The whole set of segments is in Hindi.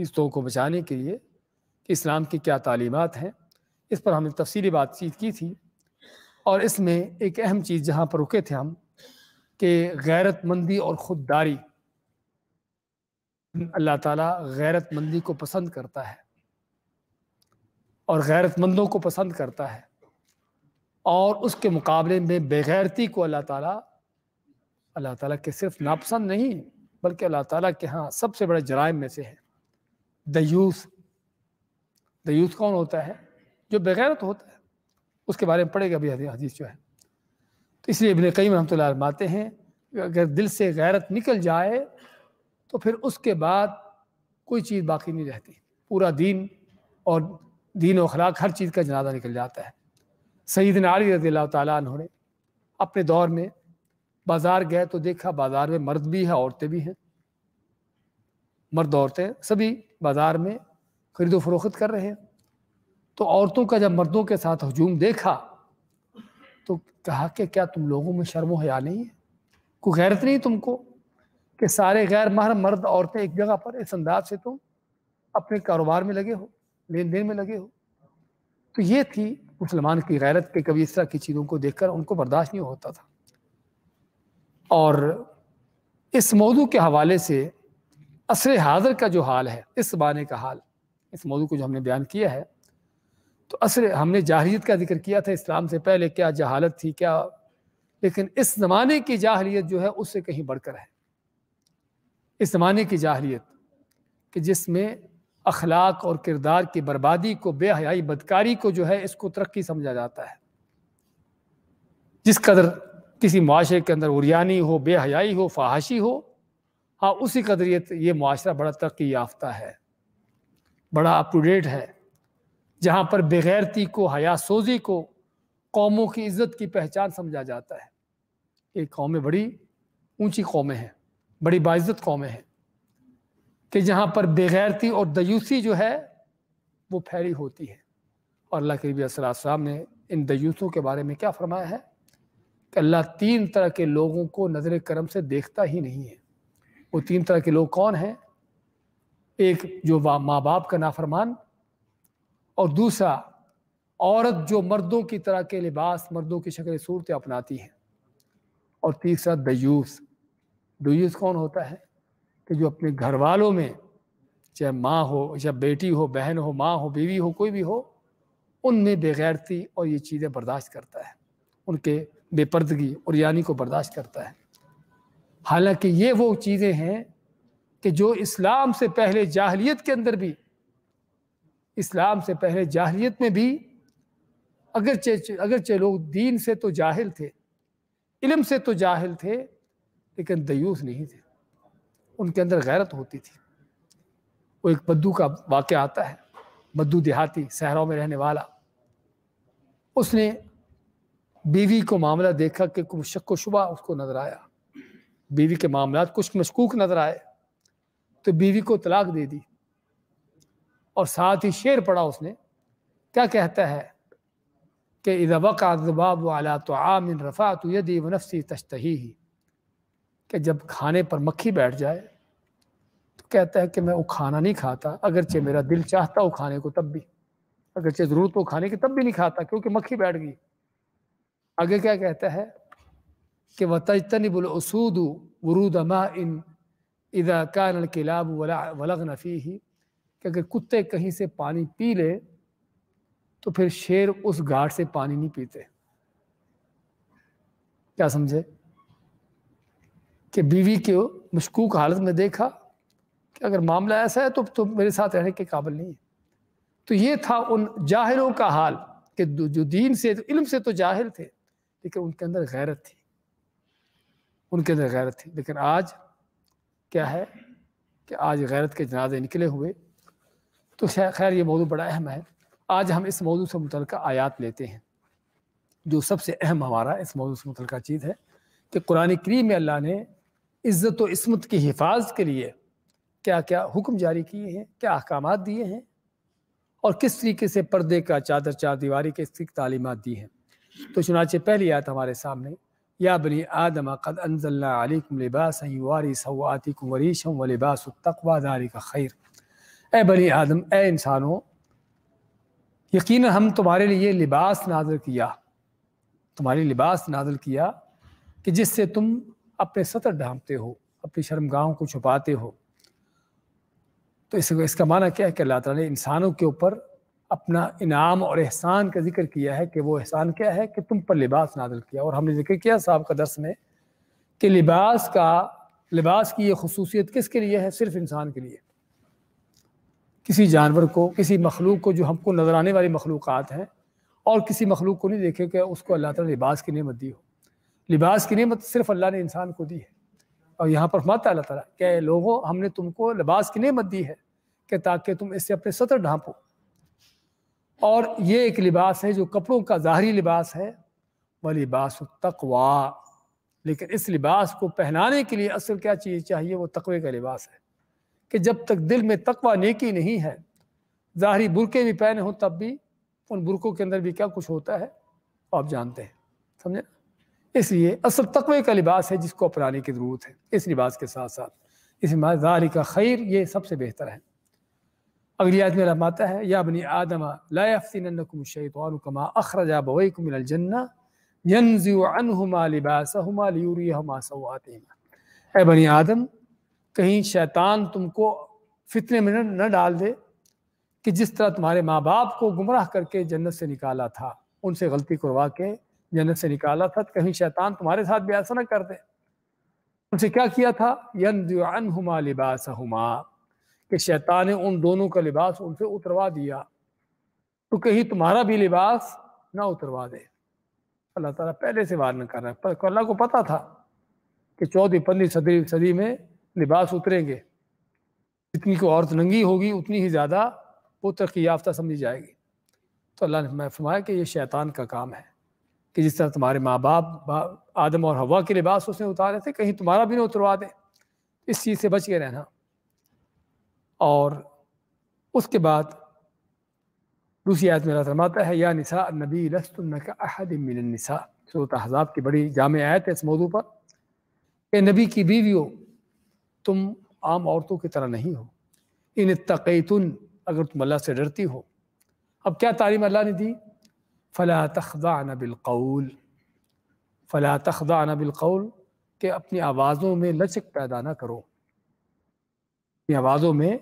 इस दो को बचाने के लिए कि इस्लाम की क्या तालीमत हैं इस पर हमने तफसीली बातचीत की थी और इसमें एक अहम चीज़ जहाँ पर रुके थे हम कि गैरतमंदी और ख़ुददारी अल्लाह ताला गैरतमंदी को पसंद करता है और गैरतमंदों को पसंद करता है और उसके मुकाबले में बेगैरती को अल्लाह ताला अल्लाह ताला के सिर्फ नापसंद नहीं बल्कि अल्लाह ताला के यहाँ सबसे बड़े जराइम में से है द यूथ द यूथ कौन होता है जो बेगैरत होता है उसके बारे में पढ़ेगा अभी हदीस जो है तो इसलिए इबन कई रहमत फरमाते हैं अगर दिल से गैरत निकल जाए तो फिर उसके बाद कोई चीज़ बाकी नहीं रहती पूरा दीन और दीन अखलाक हर चीज़ का जनाजा निकल जाता है सईद नारी रजील अल्लाह अपने दौर में बाज़ार गए तो देखा बाज़ार में मर्द भी हैं औरतें भी हैं मर्द औरतें सभी बाज़ार में खरीदो फरोख्त कर रहे हैं तो औरतों का जब मर्दों के साथ हजूम देखा तो कहा कि क्या तुम लोगों में शर्म हया नहीं है कोई गैरत नहीं तुमको कि सारे गैर महर मर्द औरतें एक जगह पर इस अंदाज से तुम अपने कारोबार में लगे हो लेन देन में लगे हो तो ये थी मुसलमान की गैरत के कभी इस तरह की चीज़ों को देखकर उनको बर्दाश्त नहीं होता था और इस मौजू के हवाले से असर हाजिर का जो हाल है इस बाने का हाल इस मौजू को जो हमने बयान किया है तो असर हमने जाहलीत का जिक्र किया था इस्लाम से पहले क्या जहालत थी क्या लेकिन इस ज़माने की जाहलीत जो है उससे कहीं बढ़कर है इस ज़माने की जाहलीत कि जिसमें अखलाक और किरदार की बर्बादी को बेहयाई बदकारी को जो है इसको तरक्की समझा जाता है जिस कदर किसी माशरे के अंदर उरियानी हो बेहयाई हो फाहाशी हो हाँ उसी कदर ये ये माशरा बड़ा तरक्की याफ्ता है बड़ा अप टू डेट है जहाँ पर बग़ैरती को हयासोजी को कौमों की इज्जत की पहचान समझा जाता है ये कौमें बड़ी ऊंची कौमें हैं बड़ी बाज़त कौमें हैं कि जहाँ पर बग़ैरती और दयूसी जो है वो फैली होती है और अल्लाह के रबी ने इन दयूसों के बारे में क्या फरमाया है कि अल्लाह तीन तरह के लोगों को नज़र करम से देखता ही नहीं है वो तीन तरह के लोग कौन हैं एक जो माँ बाप का नाफरमान और दूसरा औरत जो मर्दों की तरह के लिबास मर्दों की शक्ल सूरत अपनाती है और तीसरा दयूस दयूस कौन होता है कि जो अपने घर वालों में चाहे माँ हो चाहे बेटी हो बहन हो माँ हो बीवी हो कोई भी हो उनमें बेगैरती और ये चीज़ें बर्दाश्त करता है उनके बेपर्दगी और यानी को बर्दाश्त करता है हालांकि ये वो चीज़ें हैं कि जो इस्लाम से पहले जाहलीत के अंदर भी इस्लाम से पहले जाहलीत में भी अगरचे अगरचे लोग दीन से तो जाहिल थे इलम से तो जाहिल थे लेकिन दयूस नहीं थे उनके अंदर गैरत होती थी वो एक बद्दू का वाक़ आता है बद्दू देहाती शहरों में रहने वाला उसने बीवी को मामला देखा कि कुछ शक व शुबा उसको नज़र आया बीवी के मामला कुछ मशकूक नजर आए तो बीवी को तलाक दे दी और साथ ही शेर पड़ा उसने क्या कहता है कि इदबक अजबाब वाला तो आमिन रफ़ा तो यदि वनफसी तश्तही ही कि जब खाने पर मक्खी बैठ जाए तो कहता है कि मैं वो खाना नहीं खाता अगरचे मेरा दिल चाहता वो खाने को तब भी अगरचे ज़रूरत हो खाने की तब भी नहीं खाता क्योंकि मक्खी बैठ गई आगे क्या कहता है कि वह उसूद वरूद इन इदा कान किलाब वला वलग नफ़ी ही कि अगर कुत्ते कहीं से पानी पी ले तो फिर शेर उस घाट से पानी नहीं पीते क्या समझे कि बीवी के मशकूक हालत में देखा कि अगर मामला ऐसा है तो तुम मेरे साथ रहने के काबिल नहीं है तो ये था उन जाहिरों का हाल कि जो दीन से तो इल्म से तो जाहिर थे लेकिन उनके अंदर गैरत थी उनके अंदर गैरत थी लेकिन आज क्या है कि आज गैरत के जनाजे निकले हुए तो खैर ये मौजू बड़ा अहम है आज हम इस मौजू से मुतल आयात लेते हैं जो सबसे अहम हमारा इस मौजू से मुतल चीज़ है कि कुरान करीम में अल्लाह ने इज़्ज़त व इसमत की हिफाजत के लिए क्या क्या हुक्म जारी किए हैं क्या अहकाम दिए हैं और किस तरीके से पर्दे का चादर चार दीवारी के तालीमत दी हैं तो चुनाचे पहली आयत हमारे सामने या बनी आदम कद अनजल्लाकुम लिबास वारी सवातिकुम वरीशम व लिबास तकवादारी का खैर ए बनी आदम ए इंसानों यकीन हम तुम्हारे लिए लिबास नाजल किया तुम्हारे लिबास नाजल किया कि जिससे तुम अपने सतर ढांपते हो अपनी शर्मगाहों को छुपाते हो तो इस, इसका माना क्या है कि अल्लाह ताला ने इंसानों के ऊपर अपना इनाम और एहसान का जिक्र किया है कि वो एहसान क्या है कि तुम पर लिबास नादल किया और हमने जिक्र किया साहब का दर्स में कि लिबास का लिबास की ये खसूसियत किसके लिए है सिर्फ इंसान के लिए किसी जानवर को किसी मखलूक को जो हमको नज़र आने वाली मखलूक हैं और किसी मखलूक को नहीं देखे कि उसको अल्लाह ताला लिबास की नेमत दी हो लिबास की नेमत सिर्फ अल्लाह ने इंसान को दी है और यहाँ पर मत अल्लाह ताला क्या लोगों हमने तुमको लिबास की नेमत दी है कि ताकि तुम इससे अपने सतर ढांपो और ये एक लिबास है जो कपड़ों का ज़ाहरी लिबास है वह लिबास तकवा लेकिन इस लिबास को पहनाने के लिए असल क्या चीज़ चाहिए वो तकवे का लिबास है कि जब तक दिल में तकवा नेकी नहीं है ज़ाहरी बुरके भी पहने हों तब भी उन बुरकों के अंदर भी क्या कुछ होता है आप जानते हैं समझे इसलिए असल तकवे का लिबास है जिसको अपनाने की ज़रूरत है इस लिबास के साथ साथ इस ज़ाहरी का खैर ये सबसे बेहतर है अगली आयत में फरमाता है या बनी आदमा ला यफ्तिनन्नकुम शैतान ए बनी आदम कहीं शैतान तुमको फितने में न डाल दे कि जिस तरह तुम्हारे माँ बाप को गुमराह करके जन्नत से निकाला था उनसे गलती करवा के जन्नत से निकाला था तो कहीं शैतान तुम्हारे साथ भी ऐसा न कर दे उनसे क्या किया था यन जो लिबास हुमा कि शैतान ने उन दोनों का लिबास उनसे उतरवा दिया तो कहीं तुम्हारा भी लिबास ना उतरवा दे अल्लाह ताला पहले से वार्न कर रहा है अल्लाह को पता था कि चौदह पंद्रह सदी सदी में लिबास उतरेंगे जितनी को औरत नंगी होगी उतनी ही ज़्यादा वो तरक्की याफ्ता समझी जाएगी तो अल्लाह ने फरमाया कि ये शैतान का काम है कि जिस तरह तुम्हारे माँ बाप आदम और हवा के लिबास उसने उतारे थे कहीं तुम्हारा भी ना उतरवा दे इस चीज़ से बच के रहना और उसके बाद दूसरी आयत मेरा फरमाता है या निसा नबी लस्तुन का अहद मिलनिसा सूरत हजाब की बड़ी जाम आयत है इस मौजू पर कि नबी की बीवी हो तुम आम औरतों की तरह नहीं हो इन तकैतुन अगर तुम अल्लाह से डरती हो अब क्या तालीम अल्लाह ने दी फ़ला तखदा बिलकौल फ़ला तखदा बिलकौल के अपनी आवाज़ों में लचक पैदा ना करो की आवाज़ों में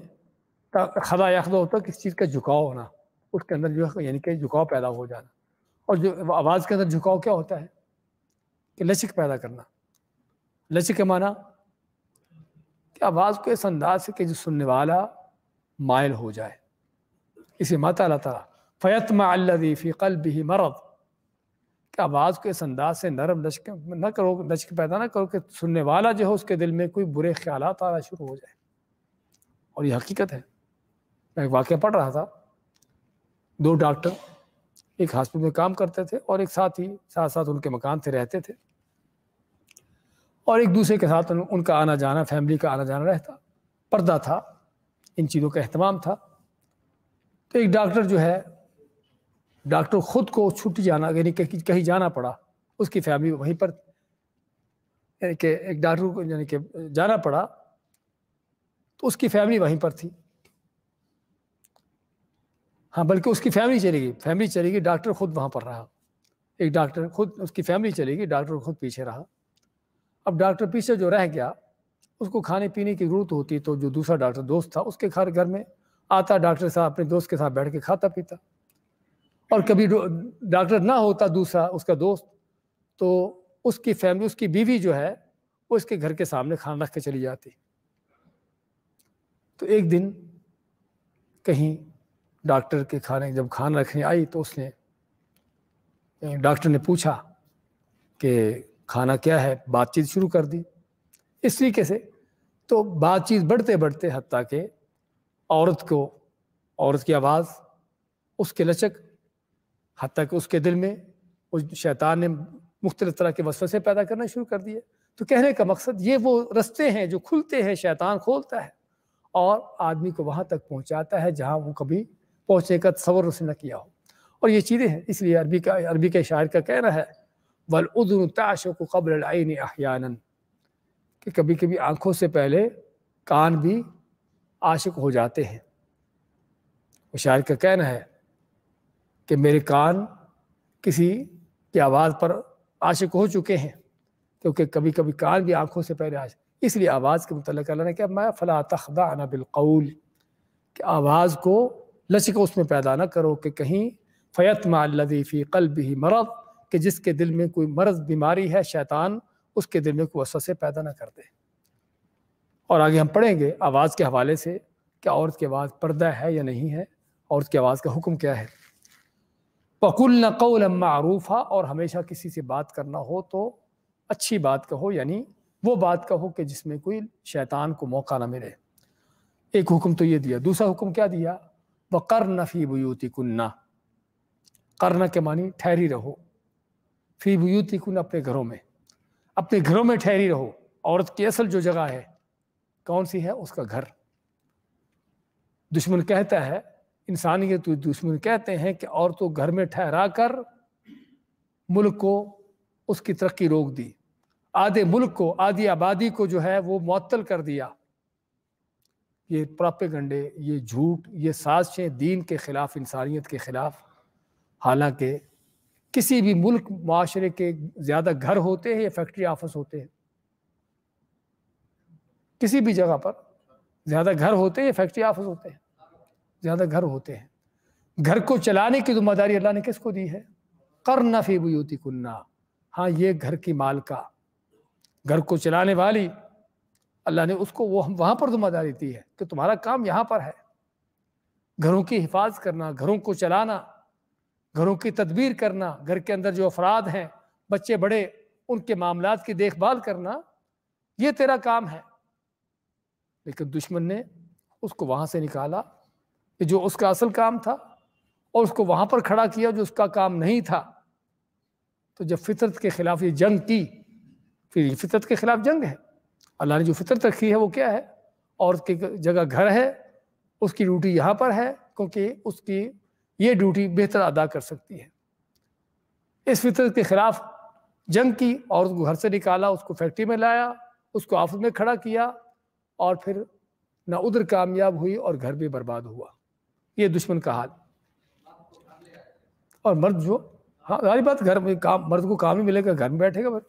खदा याखदा होता है किसी चीज़ का झुकाव होना उसके अंदर जो है यानी कि झुकाव पैदा हो जाना और जो आवाज़ के अंदर झुकाव क्या होता है कि लचक पैदा करना लचक के माना कि आवाज़ को इस अंदाज से कि जो सुनने वाला मायल हो जाए इसे माता अल्लाह ताला फ़ैत मल्लि फ़ी कल भी मरद कि आवाज़ को इस अंदाज से नरम लचक न करो लचक पैदा ना करो कि सुनने वाला जो है उसके दिल में कोई बुरे ख्याल आना शुरू हो जाए और ये हकीकत है मैं एक वाक्य पढ़ रहा था दो डॉक्टर एक हॉस्पिटल में काम करते थे और एक साथ ही साथ साथ उनके मकान से रहते थे और एक दूसरे के साथ उनका आना जाना फैमिली का आना जाना रहता पर्दा था इन चीज़ों का अहतमाम था तो एक डॉक्टर जो है डॉक्टर ख़ुद को छुट्टी जाना यानी कहीं कहीं जाना पड़ा उसकी फैमिली वहीं पर यानी कि एक डॉक्टर को यानी कि जाना पड़ा तो उसकी फैमिली वहीं पर थी हाँ बल्कि उसकी फैमिली चली गई फैमिली चली गई डॉक्टर खुद वहाँ पर रहा एक डॉक्टर खुद उसकी फैमिली चली गई डॉक्टर खुद पीछे रहा अब डॉक्टर पीछे जो रह गया उसको खाने पीने की जरूरत होती तो जो दूसरा डॉक्टर दोस्त था उसके घर घर में आता डॉक्टर साहब अपने दोस्त के साथ बैठ के खाता पीता और कभी डॉक्टर ना होता दूसरा उसका दोस्त तो उसकी फैमिली उसकी बीवी जो है वो इसके घर के सामने खाना रख के चली जाती तो एक दिन कहीं डॉक्टर के खाने जब खाना रखने आई तो उसने डॉक्टर ने पूछा कि खाना क्या है बातचीत शुरू कर दी इस तरीके से तो बातचीत बढ़ते बढ़ते हती के औरत को औरत की आवाज़ उसके लचक हती कि उसके दिल में उस शैतान ने मुख्तलिफ तरह के वसवसे पैदा करना शुरू कर दिए तो कहने का मकसद ये वो रस्ते हैं जो खुलते हैं शैतान खोलता है और आदमी को वहाँ तक पहुँचाता है जहाँ वो कभी पहुँचने का तस्वर उसने न किया हो और ये चीज़ें हैं इसलिए अरबी का अरबी के शायर का कहना है वल उदन ताश को कबल आइन ने कि कभी कभी आँखों से पहले कान भी आशिक हो जाते हैं वो शायर का कहना है कि मेरे कान किसी की आवाज़ पर आशिक हो चुके हैं क्योंकि कभी कभी कान भी आँखों से पहले आशिक इसलिए आवाज़ के मतलब अल्लाह ने क्या मैं फ़ला तखदा आना बिलकौल कि आवाज़ को लचक उसमें पैदा ना करो कि कहीं फ़ैत मालदीफ़ी कल भी मरद कि जिसके दिल में कोई मरद बीमारी है शैतान उसके दिल में कोई से पैदा ना कर दे और आगे हम पढ़ेंगे आवाज़ के हवाले से कि औरत की आवाज़ पर्दा है या नहीं है औरत की आवाज़ का हुक्म क्या है पकुल नकौल आरूफा और हमेशा किसी से बात करना हो तो अच्छी बात कहो यानी वो बात कहो कि जिसमें कोई शैतान को मौका ना मिले एक हुक्म तो ये दिया दूसरा हुक्म क्या दिया व कर नफ़ी बुयूती कुन्ना करना के मानी ठहरी रहो फी बुयूती कुन अपने घरों में अपने घरों में ठहरी रहो औरत की असल जो जगह है कौन सी है उसका घर दुश्मन कहता है इंसानियत दुश्मन कहते हैं कि औरतों घर में ठहरा कर मुल्क को उसकी तरक्की रोक दी आधे मुल्क को आधी आबादी को जो है वो मअतल कर दिया ये गंडे ये झूठ ये साजिशें दीन के ख़िलाफ़ इंसानियत के ख़िलाफ़ हालांकि किसी भी मुल्क माशरे के ज़्यादा घर होते हैं या फैक्ट्री ऑफिस होते हैं किसी भी जगह पर ज़्यादा घर होते हैं या फैक्ट्री ऑफिस होते हैं ज़्यादा घर होते हैं घर को चलाने की जिम्मेदारी अल्लाह ने किसको दी है कर नफ़ी बुती कुन्ना हाँ ये घर की मालका घर को चलाने वाली अल्लाह ने उसको वो हम वहाँ पर जिम्मेदारी दी है कि तुम्हारा काम यहाँ पर है घरों की हिफाजत करना घरों को चलाना घरों की तदबीर करना घर के अंदर जो अफराद हैं बच्चे बड़े उनके मामला की देखभाल करना ये तेरा काम है लेकिन दुश्मन ने उसको वहाँ से निकाला कि जो उसका असल काम था और उसको वहाँ पर खड़ा किया जो उसका काम नहीं था तो जब फितरत के ख़िलाफ़ ये जंग की फिर फितरत के खिलाफ जंग है अल्लाह ने जो फितरत रखी है वो क्या है औरत की जगह घर है उसकी ड्यूटी यहाँ पर है क्योंकि उसकी ये ड्यूटी बेहतर अदा कर सकती है इस फितरत के खिलाफ जंग की और उसको घर से निकाला उसको फैक्ट्री में लाया उसको ऑफिस में खड़ा किया और फिर ना उधर कामयाब हुई और घर भी बर्बाद हुआ ये दुश्मन का हाल और मर्द जो हाँ सारी बात घर में काम मर्द को काम ही मिलेगा घर में बैठेगा बस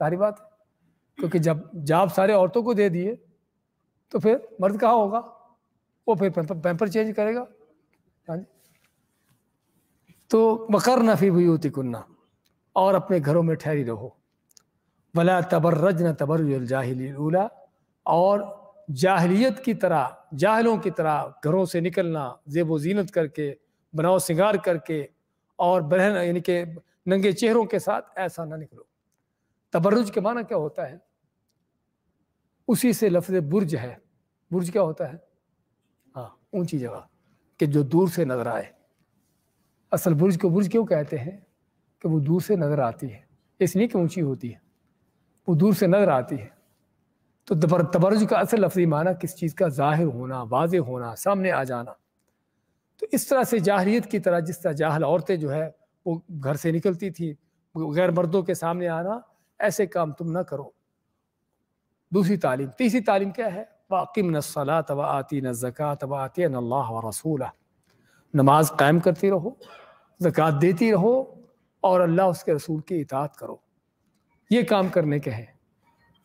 सारी बात है क्योंकि जब जाप सारे औरतों को दे दिए तो फिर मर्द कहाँ होगा वो फिर पैम्पर चेंज करेगा हाँ तो बकर नफी होती कुन्ना और अपने घरों में ठहरी रहो भला तबर्रज न तबर और जाहलीत की तरह जाहलों की तरह घरों से निकलना जेबो जीनत करके बनाओ सिंगार करके और बहन यानी कि नंगे चेहरों के साथ ऐसा ना निकलो तबरुज के माना क्या होता है उसी से लफ्ज बुर्ज है बुर्ज क्या होता है हाँ ऊंची जगह कि जो दूर से नजर आए असल बुर्ज को बुर्ज क्यों कहते हैं कि वो दूर से नज़र आती है इसलिए कि ऊंची होती है वो दूर से नज़र आती है तो तबरज का असल लफ्जी माना किस चीज़ का ज़ाहिर होना वाज होना सामने आ जाना तो इस तरह से जाहरीत की तरह जिस तरह जाहल औरतें जो है वो घर से निकलती थी गैर मर्दों के सामने आना ऐसे काम तुम ना करो दूसरी तालीम तीसरी तालीम क्या है वाकिम नसला तब आती न जक़ा तब आती नल्ला व रसूल नमाज कायम करती रहो ज़क़़त देती रहो और अल्लाह उसके रसूल की इतात करो ये काम करने के हैं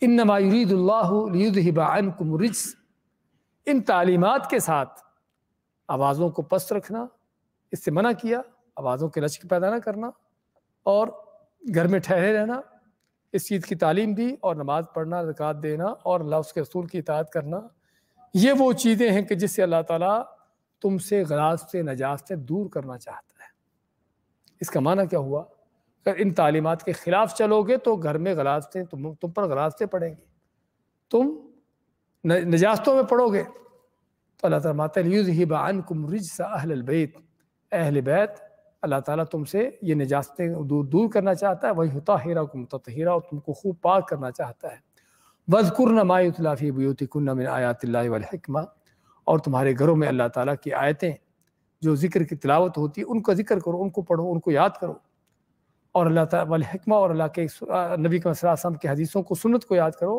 इन नमायुरीदुल्लाबानकुम रिज इन तालीमत के साथ आवाज़ों को पस्त रखना इससे मना किया आवाज़ों के लचक पैदा ना करना और घर में ठहरे रहना इस चीज़ की तालीम दी और नमाज़ पढ़ना रिकात देना और अल्लाह उसके रसूल की इतात करना ये वो चीज़ें हैं कि जिससे अल्लाह ताला तुमसे गराज से नजाज से दूर करना चाहता है इसका माना क्या हुआ अगर इन तालीमत के ख़िलाफ़ चलोगे तो घर में गराज से तुम तुम पर गराज से पढ़ेंगे तुम नजास्तों में पढ़ोगे तो अल्लाह तला ही बान कुमरिज सा अहल बैत अहल बैत अल्लाह ताला तुमसे ये निजातें दूर दूर करना चाहता है वही होता हीरा कुम ततहीरा और तुमको खूब पाक करना चाहता है वजकुर नमायतलाफ़ी कन्न मिन आयातिल्लाकमा और तुम्हारे घरों में अल्लाह ताला की आयतें जो जिक्र की तिलावत होती है उनका जिक्र करो उनको पढ़ो उनको याद करो और अल्लाह तकमा और अल्लाह के नबी के हदीसों को सुनत को याद करो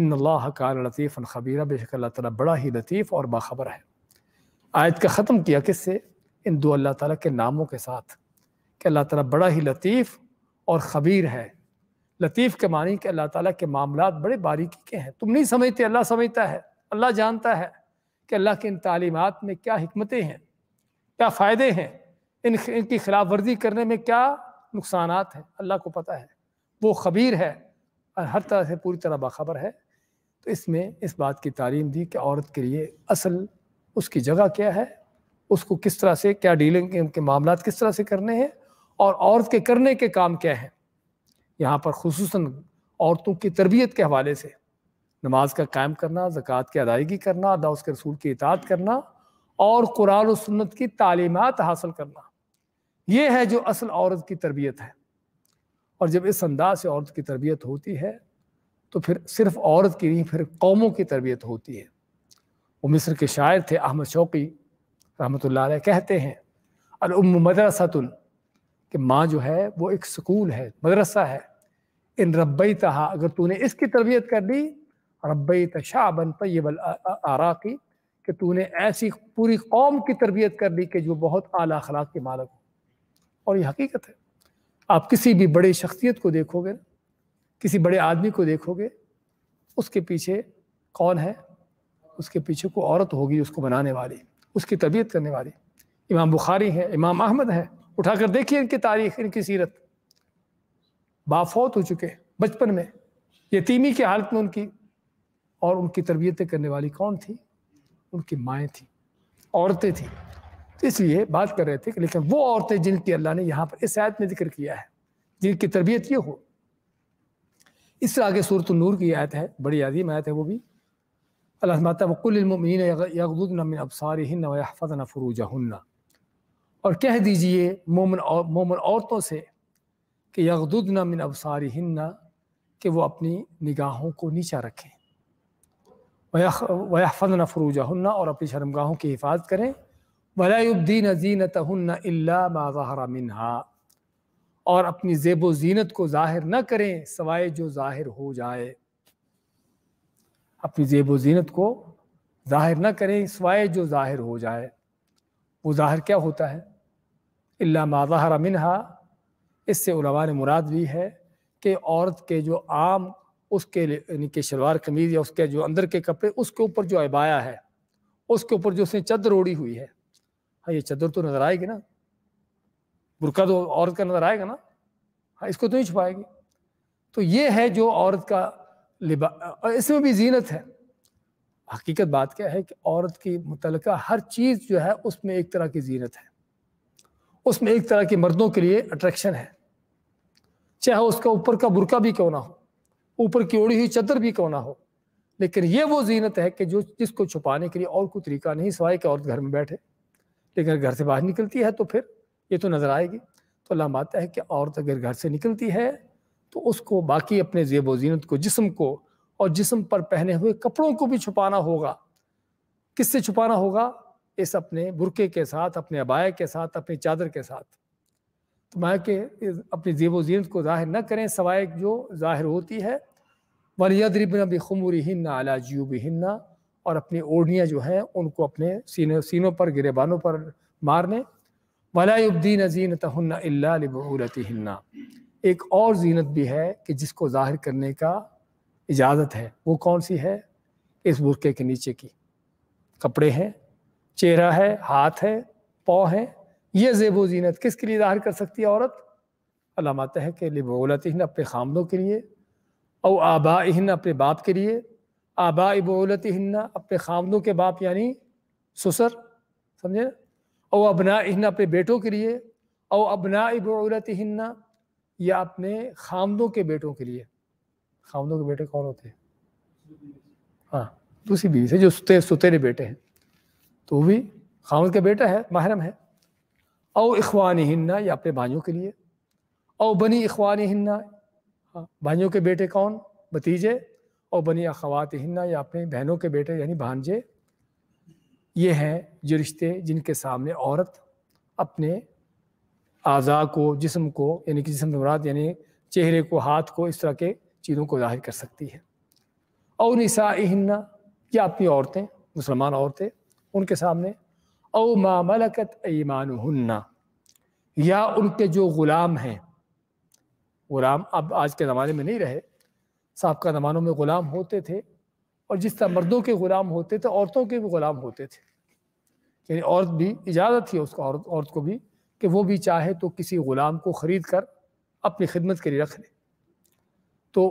इन अल्लाह का लतीफ़ खबीरा बेशक अल्लाह ताला बड़ा ही लतीफ़ और बाखबर है आयत का ख़त्म किया किससे इन दो अल्लाह ताला के नामों के साथ कि अल्लाह ताला बड़ा ही लतीफ़ और ख़बीर है लतीफ़ के मानी कि अल्लाह ताला के मामला बड़े बारीकी के हैं तुम नहीं समझते अल्लाह समझता है अल्लाह जानता है कि अल्लाह की इन तालीमत में क्या हमतें हैं क्या फ़ायदे हैं इन इनकी खिलाफ वर्जी करने में क्या नुकसान हैं अल्लाह को पता है वो खबीर है और हर तरह से पूरी तरह बाखबर है तो इसमें इस बात की तालीम दी कि औरत के लिए असल उसकी जगह क्या है उसको किस तरह से क्या डीलिंग के मामला किस तरह से करने हैं और औरत के करने के काम क्या हैं यहाँ पर खसूस औरतों की तरबियत के हवाले से नमाज का कायम करना ज़क़़त की अदायगी करना अदा उसके रसूल की इतात करना और कुरान और सुन्नत की तालीमत हासिल करना ये है जो असल औरत की तरबियत है और जब इस अंदाज से औरत की तरबियत होती है तो फिर सिर्फ औरत की नहीं फिर कौमों की तरबियत होती है वो मिस्र के शायर थे अहमद शौकी रहमत कहते हैं अलम मदरसतुल कि माँ जो है वो एक स्कूल है मदरसा है इन रबई तहा अगर तूने इसकी तरबियत कर ली रबई बन तयबल आरा की कि तूने ऐसी पूरी कौम की तरबियत कर ली कि जो बहुत आला अखलाक के मालक हो और ये हकीकत है आप किसी भी बड़े शख्सियत को देखोगे किसी बड़े आदमी को देखोगे उसके पीछे कौन है उसके पीछे को औरत होगी उसको बनाने वाली उसकी तबीयत करने वाली इमाम बुखारी हैं इमाम अहमद हैं उठाकर देखिए इनकी तारीख इनकी सीरत बाफौत हो चुके बचपन में यतीमी की हालत में उनकी और उनकी तरबियतें करने वाली कौन थी उनकी माएँ थी औरतें थीं तो इसलिए बात कर रहे थे कि लेकिन वो औरतें जिनकी अल्लाह ने यहाँ पर इस आयत में जिक्र किया है जिनकी तरबियत ये हो इससे आगे सूरत नूर की आयत है बड़ी आदिम आयत है वो भी अल्लाह और कह दीजिए मोमन और मोमन औरतों से कि यगदुदन मिन अबसारहन कि वो अपनी निगाहों को नीचा रखें वया वयाफ़न हन्ना और अपनी शर्मगाहों की हिफाजत करें वलायुद्दीन जीनत माजहरा मिनहा और अपनी जेब व जीनत को ज़ाहिर न करें सवाए जो ज़ाहिर हो जाए अपनी जेब व जीनत को ज़ाहिर ना करें सवाए जो ज़ाहिर हो जाए वो ज़ाहिर क्या होता है इल्ला माजहर मिनहा इससे उलमा ने मुराद भी है कि औरत के जो आम उसके यानी कि शलवार कमीज या उसके जो अंदर के कपड़े उसके ऊपर जो अबाया है उसके ऊपर जो उसने चदर ओढ़ी हुई है हाँ ये चदर तो नज़र आएगी ना बुरका तो औरत का नज़र आएगा ना हाँ इसको तो नहीं छुपाएगी तो ये है जो औरत का लिबा और इसमें भी जीनत है हकीकत बात क्या है कि औरत की मुतल हर चीज़ जो है उसमें एक तरह की जीनत है उसमें एक तरह के मर्दों के लिए अट्रैक्शन है चाहे उसका ऊपर का बुरका भी क्यों ना हो ऊपर की ओढ़ी हुई चदर भी क्यों ना हो लेकिन ये वो जीनत है कि जो जिसको छुपाने के लिए और कोई तरीका नहीं सवाए कि औरत घर में बैठे लेकिन घर से बाहर निकलती है तो फिर ये तो नज़र आएगी तो अल्लाह माता है कि औरत अगर घर से निकलती है तो उसको बाकी अपने जेब वजीनत को जिसम को और जिसम पर पहने हुए कपड़ों को भी छुपाना होगा किससे छुपाना होगा इस अपने बुरके के साथ अपने अबाए के साथ अपनी चादर के साथ तो मैं कि अपनी जेब वजीनत को ज़ाहिर न करें सवाए जो ज़ाहिर होती है वलियदरिबन बखमूरी हिन्ना अला जयूब हिन्ना और अपनी ओढ़ियाँ जो हैं उनको अपने सीने सीनों पर गिरेबानों पर मारने वलायुब्दीन अजीन तहन्ना अल्लाबूलती हिन्ना एक और जीनत भी है कि जिसको ज़ाहिर करने का इजाज़त है वो कौन सी है इस बुरके के नीचे की कपड़े हैं चेहरा है हाथ है पौ है यह जेब व जीनत किसके लिए ज़ाहिर कर सकती है औरत अलामत है कि लिबोलत हिन अपने खामदों के लिए और आबा हिन अपने बाप के लिए आबा इबोलत हिन्ना अपने खामदों के बाप यानी सुसर समझे और अबना हिन अपने बेटों के लिए और अबना इबोलत हिन्ना या अपने खामदों के बेटों के लिए खामदों के बेटे कौन होते हैं हाँ दूसरी तो बीवी से जो सुते सुतेरे बेटे हैं तो भी खामद का बेटा है महरम है और इखवान हिन्ना या अपने भाइयों के लिए और बनी इखवान हिन्ना हाँ भाइयों के बेटे कौन भतीजे और बनी अखवात हिन्ना या अपने बहनों के बेटे यानी भांजे ये हैं जो रिश्ते जिनके सामने औरत अपने आज़ा को जिसम को यानी कि जिसम मुराद यानी चेहरे को हाथ को इस तरह के चीज़ों को जाहिर कर सकती है और निसाइन्ना या अपनी औरतें मुसलमान औरतें उनके सामने औ मलकत ईमान या उनके जो ग़ुलाम हैं ग़ुलाम अब आज के ज़माने में नहीं रहे सबका ज़मानों में ग़ुलाम होते थे और जिस तरह मर्दों के ग़ुलाम होते थे औरतों के भी ग़ुलाम होते थे यानी औरत भी इजाज़त थी उसको औरत औरत को भी कि वो भी चाहे तो किसी ग़ुलाम को ख़रीद कर अपनी खिदमत के लिए रख ले तो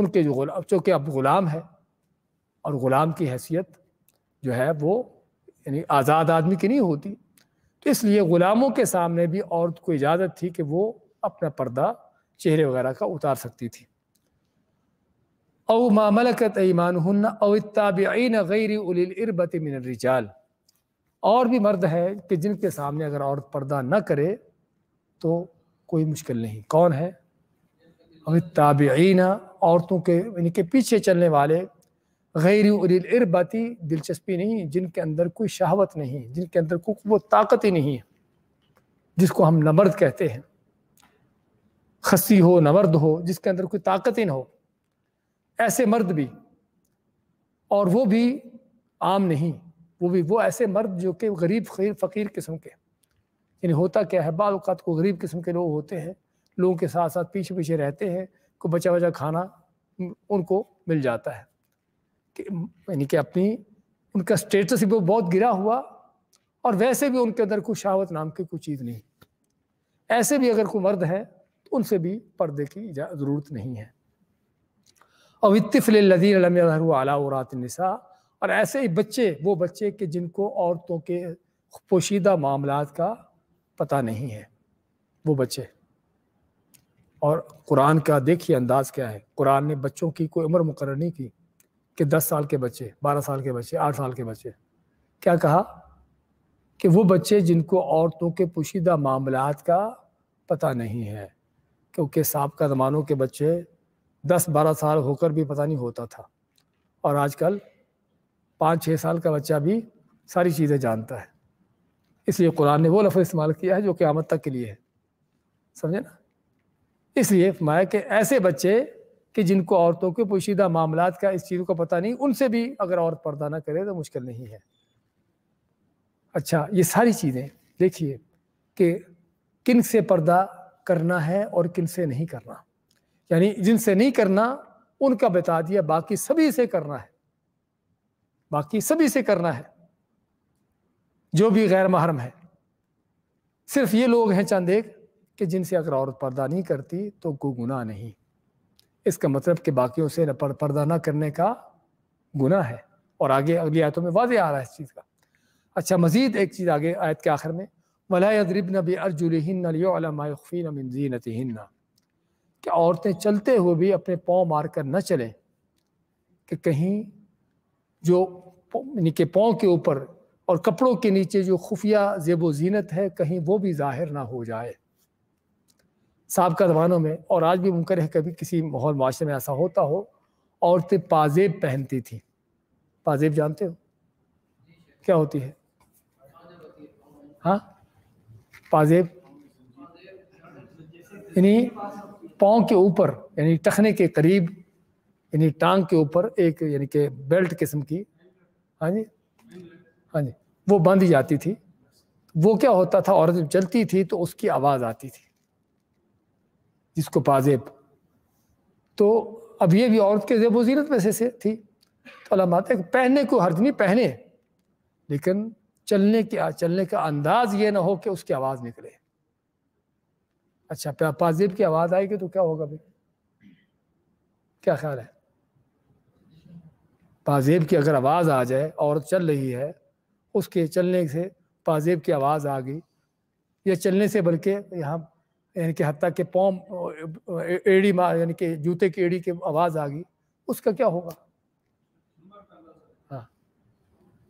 उनके जो गुलाम चूँकि अब ग़ुलाम है और ग़ुलाम की हैसियत जो है वो यानी आज़ाद आदमी की नहीं होती तो इसलिए ग़ुलामों के सामने भी औरत को इजाज़त थी कि वो अपना पर्दा चेहरे वगैरह का उतार सकती थी औ मामलकत ईमान हन अवताबीन गैर उलरबत मिनरिजाल और भी मर्द हैं कि जिनके सामने अगर औरत पर्दा न करे तो कोई मुश्किल नहीं कौन है अभी ताबीना औरतों के इनके पीछे चलने वाले गैर इरबती दिलचस्पी नहीं जिनके अंदर कोई शहावत नहीं जिनके अंदर कोई वो ताकत ही नहीं है जिसको हम नमर्द कहते हैं खसी हो नमर्द हो जिसके अंदर कोई ताकत ही ना हो ऐसे मर्द भी और वो भी आम नहीं वो भी वो ऐसे मर्द जो कि गरीब फ़कीर किस्म के यानी होता क्या है बाज़ात को गरीब किस्म के लोग होते हैं लोगों के साथ साथ पीछे पीछे रहते हैं को बचा बचा खाना उनको मिल जाता है कि यानी कि अपनी उनका स्टेटस भी बहुत गिरा हुआ और वैसे भी उनके अंदर कुछ शावत नाम की कोई चीज़ नहीं ऐसे भी अगर कोई मर्द है तो उनसे भी पर्दे की ज़रूरत नहीं है और इतफ़िल लदीन अलम अला और ऐसे ही बच्चे वो बच्चे के जिनको औरतों के पोशीदा मामला का पता नहीं है वो बच्चे और कुरान का देखिए अंदाज क्या है कुरान ने बच्चों की कोई उम्र मुकर नहीं की कि दस साल के बच्चे बारह साल के बच्चे आठ साल के बच्चे क्या कहा कि वो बच्चे जिनको औरतों के पोशीदा मामला का पता नहीं है क्योंकि सबका ज़मानों के बच्चे दस बारह साल होकर भी पता नहीं होता था और आजकल पाँच छः साल का बच्चा भी सारी चीज़ें जानता है इसलिए कुरान ने वो लफ्ज़ इस्तेमाल किया है जो क़्यामत तक के लिए है समझे ना इसलिए फरमाया कि ऐसे बच्चे कि जिनको औरतों के पोशीदा मामला का इस चीज़ को पता नहीं उनसे भी अगर औरत पर्दा ना करे तो मुश्किल नहीं है अच्छा ये सारी चीज़ें देखिए कि किन से पर्दा करना है और किन से नहीं करना यानी जिनसे नहीं करना उनका बता दिया बाकी सभी से करना है बाकी सभी से करना है जो भी गैर महरम है सिर्फ ये लोग हैं चंद एक कि जिनसे अगर औरत पर्दा नहीं करती तो कोई गुना नहीं इसका मतलब कि बाकियों से पर, पर्दा ना करने का गुना है और आगे अगली आयतों में वाजे आ रहा है इस चीज़ का अच्छा मजीद एक चीज़ आगे आयत के आखिर में वलायदरब नबी अर्जुलमाफ़ी नमजीनतिन्ना कि औरतें चलते हुए भी अपने पाँव मार कर न चलें कि कहीं जो इनके पाँव के ऊपर और कपड़ों के नीचे जो खुफिया जेब जीनत है कहीं वो भी ज़ाहिर ना हो जाए सबका ज़मानों में और आज भी मुमकिन है कभी किसी माहौल माशरे में ऐसा होता हो औरतें पाजेब पहनती थी पाजेब जानते हो क्या होती है हाँ पाजेब यानी पाँव के ऊपर यानी टखने के करीब यानी टांग के ऊपर एक यानी कि बेल्ट किस्म की हाँ जी हाँ जी वो बांधी जाती थी वो क्या होता था औरत जब चलती थी तो उसकी आवाज़ आती थी जिसको पाजेब तो अब ये भी औरत के जेब वजीरत में से, थी तो अल्लाह है पहने को हर नहीं पहने लेकिन चलने के चलने का अंदाज ये ना हो कि उसकी आवाज़ निकले अच्छा पाजेब की आवाज़ आएगी तो क्या होगा भाई क्या ख्याल है पाजेब की अगर आवाज़ आ जाए औरत चल रही है उसके चलने से पाजेब की आवाज़ आ गई या चलने से बल्कि यहाँ यानी कि हती के पॉम एड़ी मार यानी कि जूते की एड़ी की आवाज़ आ गई उसका क्या होगा हाँ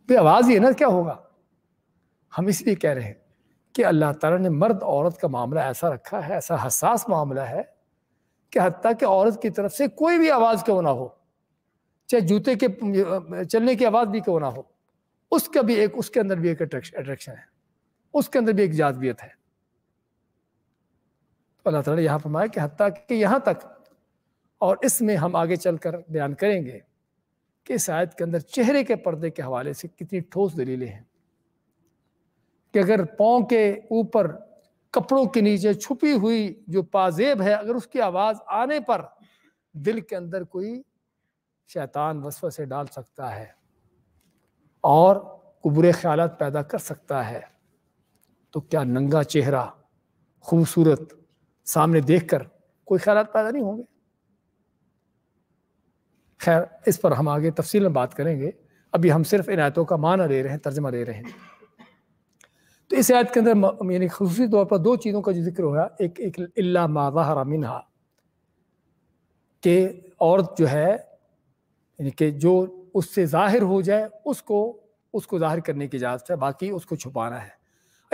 भाई आवाज़ ही है ना क्या होगा हम इसलिए कह रहे हैं कि अल्लाह ताला ने मर्द औरत का मामला ऐसा रखा है ऐसा हसास मामला है कि हती कि औरत की तरफ से कोई भी आवाज़ क्यों ना हो चाहे जूते के चलने की आवाज़ भी क्यों ना हो उसका भी एक उसके अंदर भी एक अट्रैक्शन है उसके अंदर भी एक जादवियत है तो अल्लाह ताला ने यहाँ फरमाया कि हती कि यहाँ तक और इसमें हम आगे चलकर बयान करेंगे कि शायद के अंदर चेहरे के पर्दे के हवाले से कितनी ठोस दलीलें हैं कि अगर पाँव के ऊपर कपड़ों के नीचे छुपी हुई जो पाजेब है अगर उसकी आवाज़ आने पर दिल के अंदर कोई शैतान वसव से डाल सकता है और कुबरे ख्याल पैदा कर सकता है तो क्या नंगा चेहरा खूबसूरत सामने देखकर कोई ख्याल पैदा नहीं होंगे खैर इस पर हम आगे तफसील में बात करेंगे अभी हम सिर्फ इन आयतों का माना ले रहे हैं तर्जमा ले रहे हैं तो इस आयत के अंदर यानी खसूसी तौर पर दो चीज़ों का जो जिक्र हुआ एक एक अल्ला मावाहरा के औरत जो है यानी कि जो उससे ज़ाहिर हो जाए उसको उसको ज़ाहिर करने की इजाज़त है बाकी उसको छुपाना है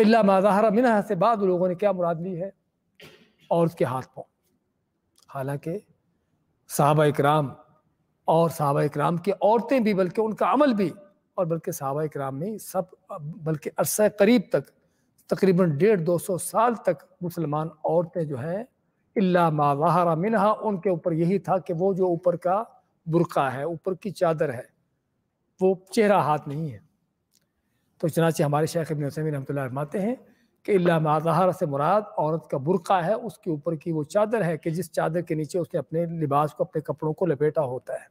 अल्लाह माजहरा मिना से बाद लोगों ने क्या मुराद ली है और उसके हाथ पाँव हालांकि सहाबा इक्राम और साहबा इक्राम की औरतें भी बल्कि उनका अमल भी और बल्कि साहबा इक्राम में सब बल्कि अरसा करीब तक तकरीबन डेढ़ दो सौ साल तक मुसलमान औरतें जो हैं अल्ला माजहरा मिनहा उनके ऊपर यही था कि वो जो ऊपर का बुरका है ऊपर की चादर है वो चेहरा हाथ नहीं है तो चनाचे हमारे शेख अबिन हसैन रहमतुल्लाह फरमाते हैं कि अल्ला से मुराद औरत का बुरका है उसके ऊपर की वो चादर है कि जिस चादर के नीचे उसने अपने लिबास को अपने कपड़ों को लपेटा होता है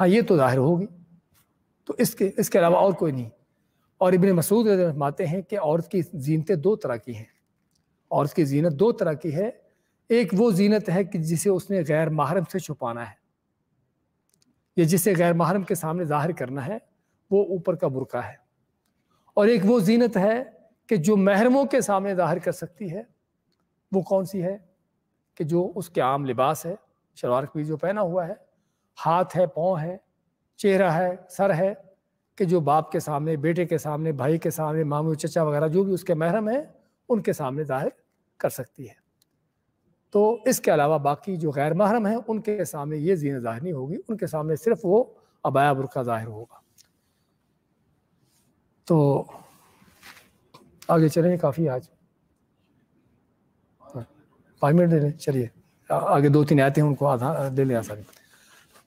हाँ ये तो जाहिर होगी तो इसके इसके अलावा और कोई नहीं और इबन मसूद फरमाते हैं कि औरत की जीनतें दो तरह की हैं औरत की जीनत दो तरह की है एक वो जीनत है कि जिसे उसने गैर माहरम से छुपाना है या जिसे गैर महरम के सामने ज़ाहिर करना है वो ऊपर का बुरका है और एक वो जीनत है कि जो महरमों के सामने ज़ाहिर कर सकती है वो कौन सी है कि जो उसके आम लिबास है शलवार कमीज जो पहना हुआ है हाथ है पाँव है चेहरा है सर है कि जो बाप के सामने बेटे के सामने भाई के सामने मामू चचा वगैरह जो भी उसके महरम हैं उनके सामने ज़ाहिर कर सकती है तो इसके अलावा बाकी जो गैर महरम हैं उनके सामने ये जीन ज़ाहिर नहीं होगी उनके सामने सिर्फ वो अबाया बुरका ज़ाहिर होगा तो आगे चलेंगे काफ़ी आज हाँ, पाँच मिनट दे लें चलिए आगे दो तीन आयतें उनको आधा दे लें आसानी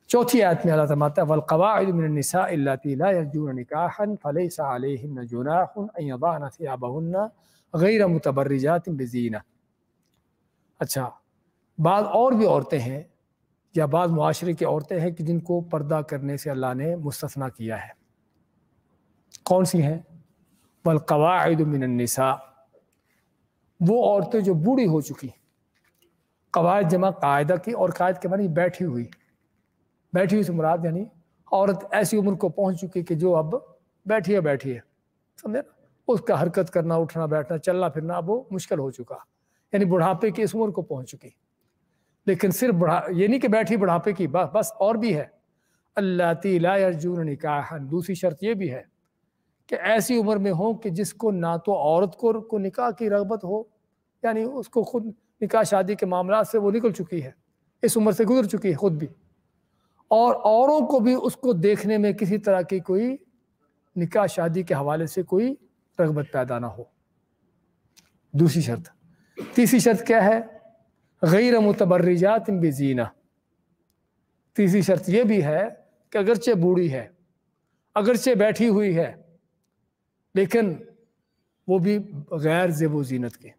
चौथी आयत में अल्लाह तमाता वलकवासाजूनकाहन फ़लसा जुनाहन अबाना से आबहन्ना गैर मुतबरजात बजीना अच्छा बाद और भी औरतें हैं या बाद माशरे की औरतें हैं कि जिनको पर्दा करने से अल्लाह ने मुस्तना किया है कौन सी हैं बलकवादमिनसा वो औरतें जो बूढ़ी हो चुकी कवायद जमा कायदा की और कायद के मानी बैठी हुई बैठी हुई से मुराद यानी औरत ऐसी उम्र को पहुंच चुकी कि जो अब बैठी है बैठी है समझे ना उसका हरकत करना उठना बैठना चलना फिरना अब वो मुश्किल हो चुका यानी बुढ़ापे की इस उम्र को पहुंच चुकी लेकिन सिर्फ बुढ़ा ये नहीं कि बैठी बुढ़ापे की बस बस और भी है अल्लाह तला अर्जुन निकाहन दूसरी शर्त ये भी है कि ऐसी उम्र में हो कि जिसको ना तो औरत को, को निकाह की रगबत हो यानी उसको खुद निकाह शादी के मामला से वो निकल चुकी है इस उम्र से गुजर चुकी है खुद भी और औरों को भी उसको देखने में किसी तरह की कोई निकाह शादी के हवाले से कोई रगबत पैदा ना हो दूसरी शर्त तीसरी शर्त क्या है गैर मुतबर्रजात बेजीना तीसरी शर्त यह भी है कि अगरचे बूढ़ी है अगरचे बैठी हुई है लेकिन वो भी गैर जेबो जीनत के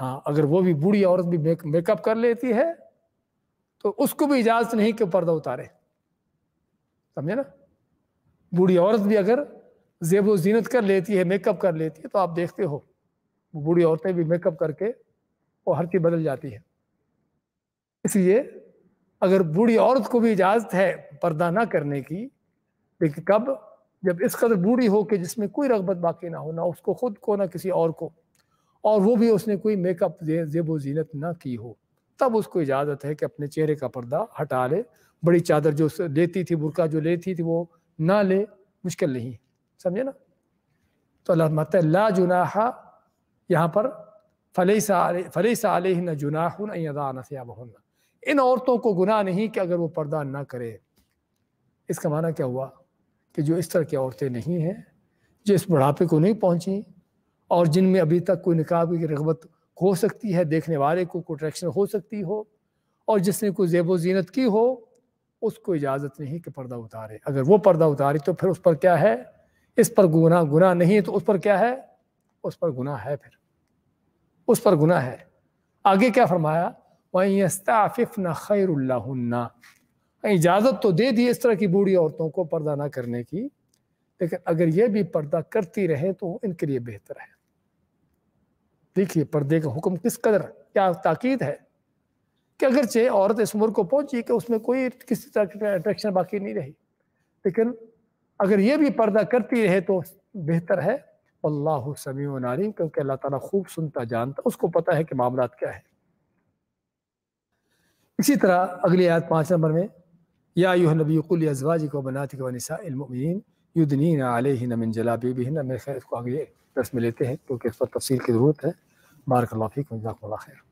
हाँ अगर वो भी बूढ़ी औरत भी मेक, मेकअप कर लेती है तो उसको भी इजाज़त नहीं कि पर्दा उतारे समझे ना बूढ़ी औरत भी अगर जेबो जीनत कर लेती है मेकअप कर लेती है तो आप देखते हो बूढ़ी औरतें भी मेकअप करके वो हर चीज़ बदल जाती है इसलिए अगर बूढ़ी औरत को भी इजाज़त है पर्दा ना करने की लेकिन कब जब इस कदर बूढ़ी हो कि जिसमें कोई रगबत बाकी ना हो ना उसको ख़ुद को ना किसी और को और वो भी उसने कोई मेकअप जेब व जीनत ना की हो तब उसको इजाज़त है कि अपने चेहरे का पर्दा हटा ले बड़ी चादर जो लेती थी बुरका जो लेती थी वो ना ले मुश्किल नहीं समझे ना तो अल्लाह मत ला जुनाहा यहाँ पर फले फले साले न जुनाहन अदा नसियाबहन इन औरतों को गुनाह नहीं कि अगर वो पर्दा ना करे इसका माना क्या हुआ कि जो इस तरह की औरतें नहीं हैं जो इस बुढ़ापे को नहीं पहुँची और जिनमें अभी तक कोई निकाब की रगबत हो सकती है देखने वाले को कोट्रैक्शन हो सकती हो और जिसने कोई जेबो जीनत की हो उसको इजाज़त नहीं कि पर्दा उतारे अगर वो पर्दा उतारे तो फिर उस पर क्या है इस पर गुना गुना नहीं है तो उस पर क्या है उस पर गुना है फिर उस पर गुना है आगे क्या फरमाया वहीं न खैरुल्लाहुन्ना इजाज़त तो दे दी इस तरह की बूढ़ी औरतों को पर्दा ना करने की लेकिन अगर ये भी पर्दा करती रहे तो इनके लिए बेहतर है देखिए पर्दे का हुक्म किस कदर क्या ताकीद है कि अगरचे औरत इस उम्र को पहुंची कि उसमें कोई किसी तरह की अट्रैक्शन बाकी नहीं रही लेकिन अगर ये भी पर्दा करती रहे तो बेहतर है अल्लाह समी नारी क्योंकि अल्लाह ताला खूब सुनता जानता उसको पता है कि मामला क्या है इसी तरह अगली आयत पाँच नंबर में या यू नबीकुल कुल अजवाजी को बनाती को नसामिन युद्दीन आलिन मिन जलाबी भी ना मेरे ख्याल इसको अगले दस में लेते हैं क्योंकि इस पर तफसील की ज़रूरत है बारक खैर